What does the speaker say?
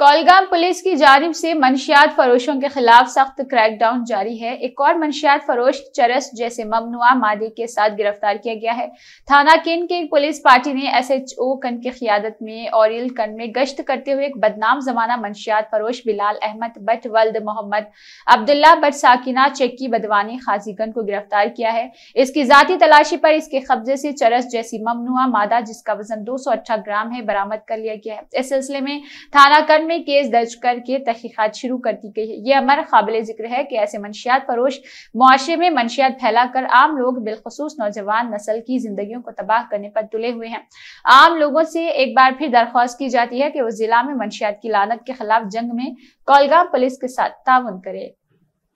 कोलगाम police की जानब से मनशियात फरोशों के खिलाफ सख्त क्रैकडाउन जारी है एक और मनशियात फरोश चरस जैसे ममनुआ मादे के साथ गिरफ्तार किया गया है थाना किन के पुलिस पार्टी ने एस एच ओ कन की क्यादत में औरिल कन में गश्त करते हुए एक बदनाम जमाना मनशियात फरोश बिलाल अहमद बट वल्द मोहम्मद अब्दुल्ला बट साकिना चेक्की बदवानी खाजीगन को गिरफ्तार किया है इसकी जाति तलाशी पर इसके कब्जे से चरस जैसी ममनुआ मादा जिसका वजन दो सौ अठारह ग्राम है बरामद कर लिया गया है इस सिलसिले में थाना कन में केस दर्ज करके तहकीकत शुरू कर दी गई है ये हमारा काबिल जिक्र है कि ऐसे मंशियात फरोश मुआरे में मंशियात फैलाकर आम लोग बिलखसूस नौजवान नस्ल की जिंदगियों को तबाह करने पर तुले हुए हैं आम लोगों से एक बार फिर दरख्वास्त की जाती है कि वो जिला में मंशियात की लानत के खिलाफ जंग में कोलगाम पुलिस के साथ ताउन करे